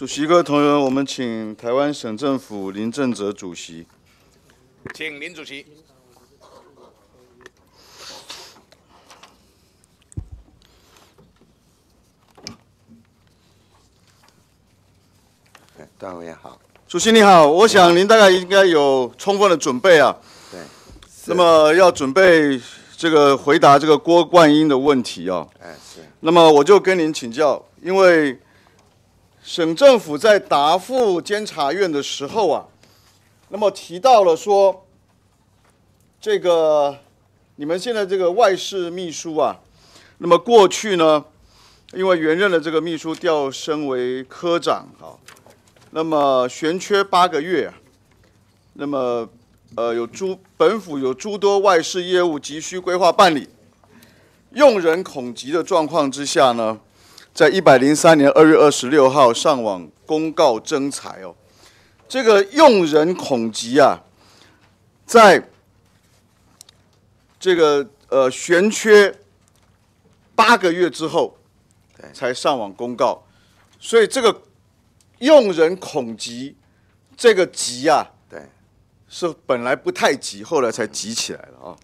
主席各位同仁，我们请台湾省政府林正哲主席，请林主席。哎，段委员好，主席你好，我想您大概应该有充分的准备啊。对，那么要准备这个回答这个郭冠英的问题啊。哎，是。那么我就跟您请教，因为。省政府在答复监察院的时候啊，那么提到了说，这个你们现在这个外事秘书啊，那么过去呢，因为原任的这个秘书调升为科长，啊，那么悬缺八个月，那么呃有诸本府有诸多外事业务急需规划办理，用人恐急的状况之下呢。在一百零三年二月二十六号上网公告征才哦，这个用人恐急啊，在这个呃悬缺八个月之后才上网公告，所以这个用人恐急，这个急啊，对，是本来不太急，后来才急起来了啊。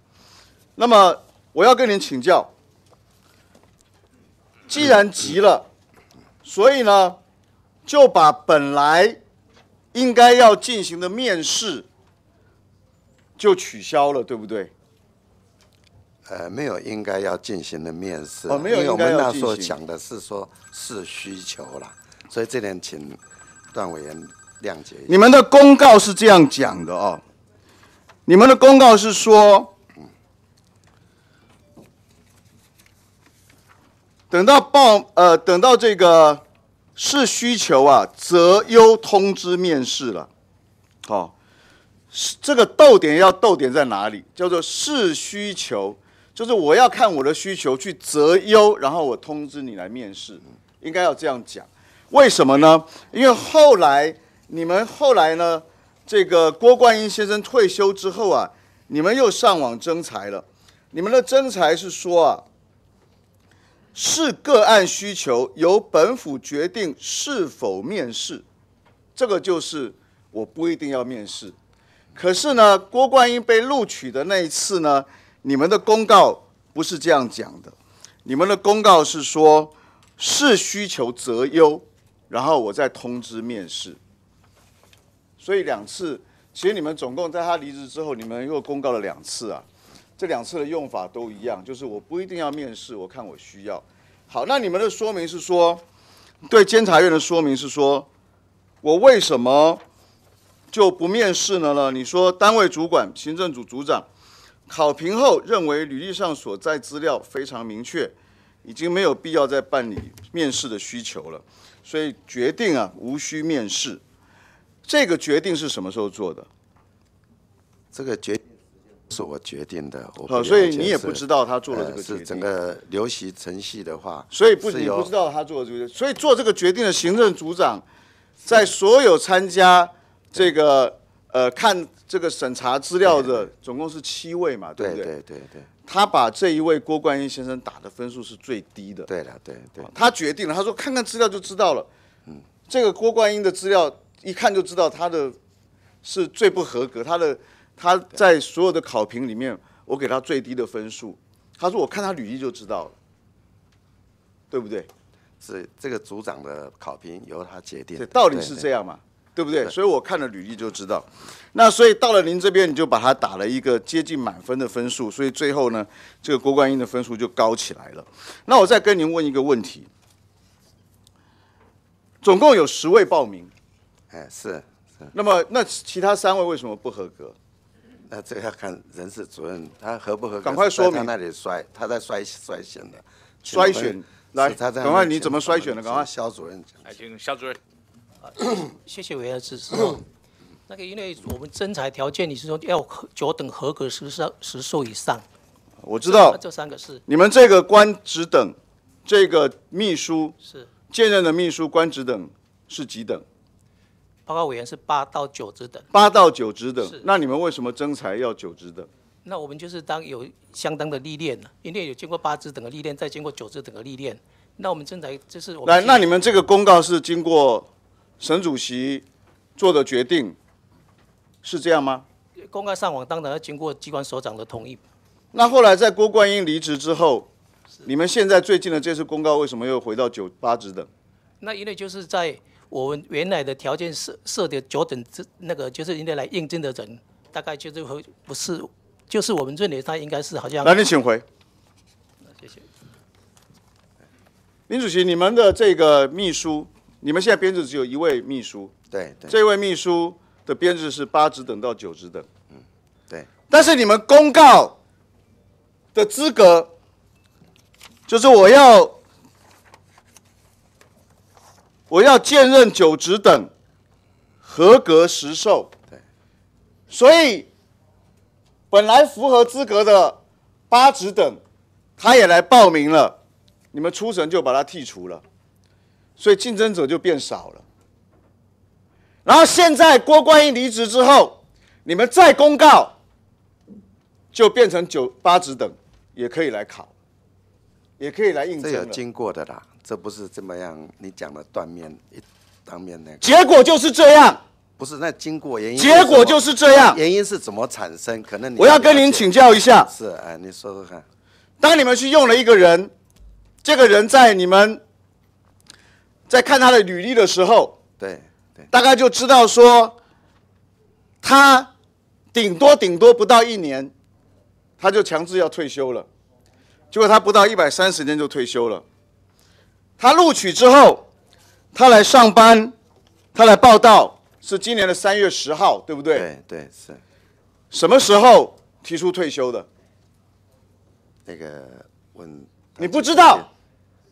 那么我要跟您请教。既然急了，所以呢，就把本来应该要进行的面试就取消了，对不对？呃，没有应该要进行的面试，因为我们那时候讲的是说是需求了，所以这点请段委员谅解。你们的公告是这样讲的哦，你们的公告是说。等到报呃，等到这个是需求啊，择优通知面试了，好，这个逗点要逗点在哪里？叫做是需求，就是我要看我的需求去择优，然后我通知你来面试，应该要这样讲。为什么呢？因为后来你们后来呢，这个郭冠英先生退休之后啊，你们又上网征才了，你们的征才是说啊。是个案需求，由本府决定是否面试。这个就是我不一定要面试。可是呢，郭冠英被录取的那一次呢，你们的公告不是这样讲的。你们的公告是说，是需求择优，然后我再通知面试。所以两次，其实你们总共在他离职之后，你们又公告了两次啊。这两次的用法都一样，就是我不一定要面试，我看我需要。好，那你们的说明是说，对监察院的说明是说，我为什么就不面试呢？呢？你说单位主管、行政组组长考评后认为履历上所在资料非常明确，已经没有必要再办理面试的需求了，所以决定啊无需面试。这个决定是什么时候做的？这个决。是我决定的，我所以你也不知道他做了这个决定。是整个流席程序的话，所以不你不知道他做了这个，所以做这个决定的行政组长，在所有参加这个呃看这个审查资料的，总共是七位嘛，对不对？对对对对。他把这一位郭冠英先生打的分数是最低的。对了对对。他决定了，他说看看资料就知道了，嗯，这个郭冠英的资料一看就知道他的是最不合格，他的。他在所有的考评里面，我给他最低的分数。他说：“我看他履历就知道了，对不对？”是这个组长的考评由他决定，道理是这样嘛？对不对？所以我看了履历就知道。那所以到了您这边，你就把他打了一个接近满分的分数。所以最后呢，这个郭冠英的分数就高起来了。那我再跟您问一个问题：总共有十位报名，哎，是是。那么那其他三位为什么不合格？那这个要看人事主任他合不合格。赶快说明，他那里筛，他在筛筛选的，筛选来，赶快你怎么筛选的？赶快肖主任讲。哎，请肖主任。谢谢委员支持。那个，因为我们征才条件，你是说要九等合格十要十数以上。我知道。这三个是。你们这个官职等，这个秘书是现任的秘书官职等是几等？报告委员是八到九职等，八到九职等。是，那你们为什么增材要九职等？那我们就是当有相当的历练了，因为有经过八职等的历练，再经过九职等的历练，那我们增裁就是。来，那你们这个公告是经过沈主席做的决定，是这样吗？公告上网当然要经过机关所长的同意。那后来在郭冠英离职之后，你们现在最近的这次公告为什么又回到九八职等？那因为就是在。我们原来的条件设设的九等，之那个就是应该来应征的人，大概就是会不是，就是我们这里他应该是好像。来，你请回。那谢谢。林主席，你们的这个秘书，你们现在编制只有一位秘书。对对。这位秘书的编制是八职等到九职等。嗯。对。但是你们公告的资格，就是我要。我要兼任九职等，合格十受。所以，本来符合资格的八职等，他也来报名了，你们初审就把他剔除了，所以竞争者就变少了。然后现在郭冠英离职之后，你们再公告，就变成九八职等也可以来考，也可以来应征这有经过的啦。这不是这么样，你讲的断面一当面那个结果就是这样，不是那经过原因，结果就是这样，原因是怎么产生？可能我要跟您请教一下。是哎，你说说看。当你们去用了一个人，这个人在你们在看他的履历的时候，对对，大概就知道说他顶多顶多不到一年，他就强制要退休了，结果他不到一百三十天就退休了。他录取之后，他来上班，他来报道是今年的三月十号，对不对？对对是。什么时候提出退休的？那个问你不知道，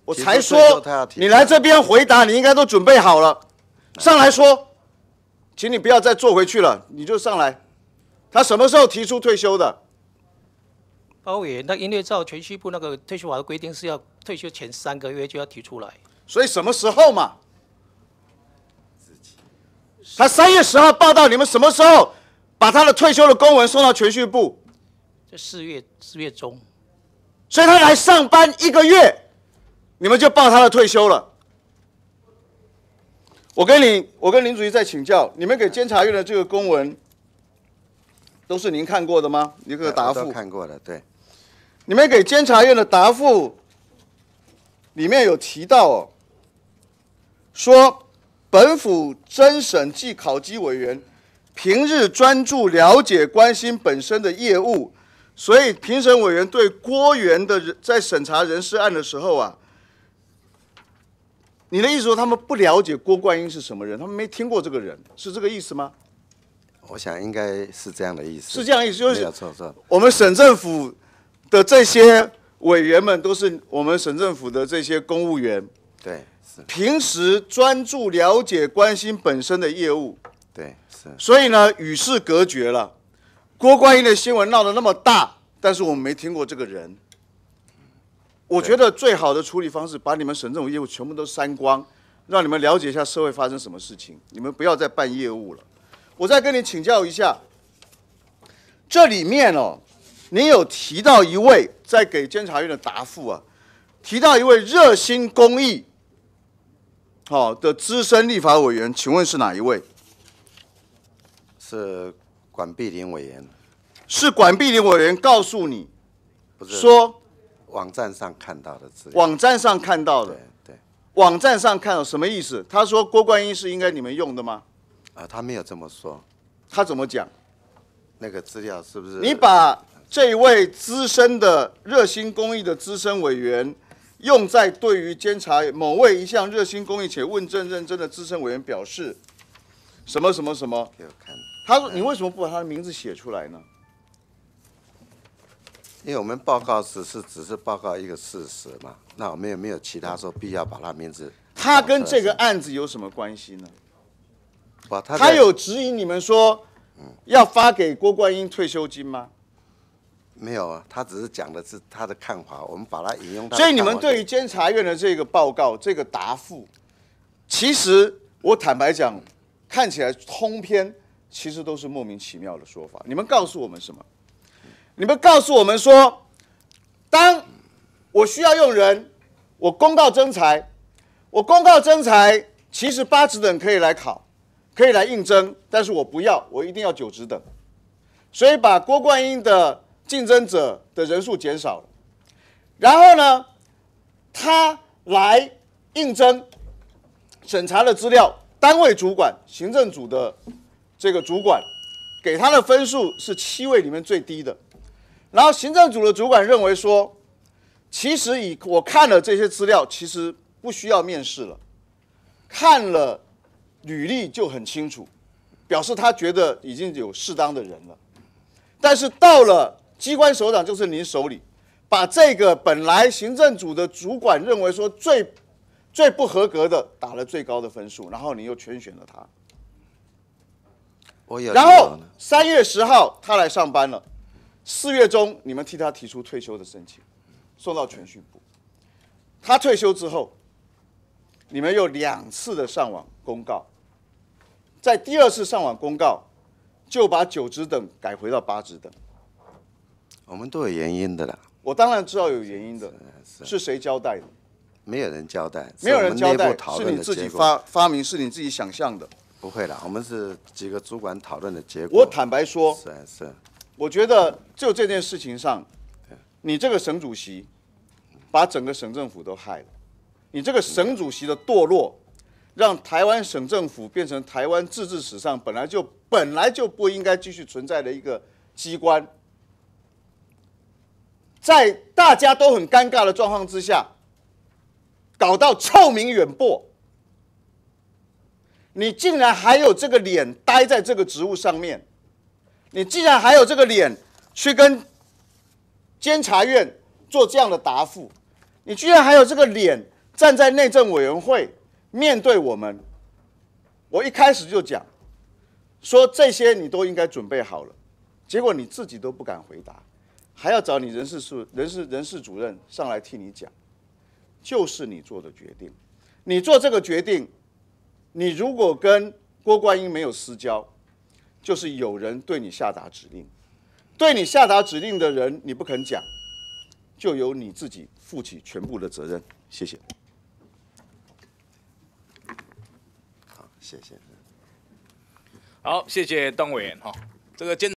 我才说你来这边回答，你应该都准备好了，上来说，请你不要再坐回去了，你就上来。他什么时候提出退休的？包伟，那音乐照全息部那个退休法的规定是要。退休前三个月就要提出来，所以什么时候嘛？他三月十号报道，你们什么时候把他的退休的公文送到全讯部？在四月四月中，所以他来上班一个月，你们就报他的退休了。我跟你，我跟林主席在请教，你们给监察院的这个公文，都是您看过的吗？一个答复。看过的，对。你们给监察院的答复。里面有提到哦，说本府侦审暨考级委员平日专注了解关心本身的业务，所以评审委员对郭元的人在审查人事案的时候啊，你的意思说他们不了解郭冠英是什么人，他们没听过这个人，是这个意思吗？我想应该是这样的意思。是这样意思，就是我们省政府的这些。委员们都是我们省政府的这些公务员，对，是平时专注了解关心本身的业务，对，是所以呢与世隔绝了。郭观音的新闻闹得那么大，但是我们没听过这个人。我觉得最好的处理方式，把你们省政府业务全部都删光，让你们了解一下社会发生什么事情。你们不要再办业务了。我再跟你请教一下，这里面呢？你有提到一位在给监察院的答复啊，提到一位热心公益，好，的资深立法委员，请问是哪一位？是管碧林委员。是管碧林委员告诉你，不是说网站上看到的资料。网站上看到的，对，网站上看到什么意思？他说郭冠英是应该你们用的吗？啊，他没有这么说。他怎么讲？那个资料是不是？你把。这一位资深的热心公益的资深委员，用在对于监察某位一项热心公益且问政认真的资深委员表示什么什么什么？我看。他说：“你为什么不把他的名字写出来呢？”因为我们报告只是只是报告一个事实嘛，那我们也没有其他说必要把他名字。他跟这个案子有什么关系呢？把他。他有指引你们说，要发给郭冠英退休金吗？没有啊，他只是讲的是他的看法，我们把它引用。所以你们对于监察院的这个报告、这个答复，其实我坦白讲，看起来通篇其实都是莫名其妙的说法。你们告诉我们什么？你们告诉我们说，当我需要用人，我公告征才，我公告征才，其实八职等可以来考，可以来应征，但是我不要，我一定要九职等。所以把郭冠英的。竞争者的人数减少了，然后呢，他来应征，审查的资料，单位主管、行政组的这个主管给他的分数是七位里面最低的，然后行政组的主管认为说，其实以我看了这些资料，其实不需要面试了，看了履历就很清楚，表示他觉得已经有适当的人了，但是到了。机关首长就是您手里，把这个本来行政组的主管认为说最最不合格的打了最高的分数，然后你又全选了他。我然后三月十号他来上班了，四月中你们替他提出退休的申请，送到全训部。他退休之后，你们又两次的上网公告，在第二次上网公告，就把九职等改回到八职等。我们都有原因的啦。我当然知道有原因的，是谁交代的？没有人交代，没有人交代，是你自己发发明，是你自己想象的。不会的，我们是几个主管讨论的结果。我坦白说，是是，我觉得就这件事情上，你这个省主席把整个省政府都害了。你这个省主席的堕落，让台湾省政府变成台湾自治史上本来就本来就不应该继续存在的一个机关。在大家都很尴尬的状况之下，搞到臭名远播，你竟然还有这个脸待在这个职务上面，你竟然还有这个脸去跟监察院做这样的答复，你居然还有这个脸站在内政委员会面对我们，我一开始就讲说这些你都应该准备好了，结果你自己都不敢回答。还要找你人事处人事人事主任上来替你讲，就是你做的决定。你做这个决定，你如果跟郭冠英没有私交，就是有人对你下达指令。对你下达指令的人，你不肯讲，就由你自己负起全部的责任。谢谢。好，谢谢。好，谢谢段委员。哈，这个监。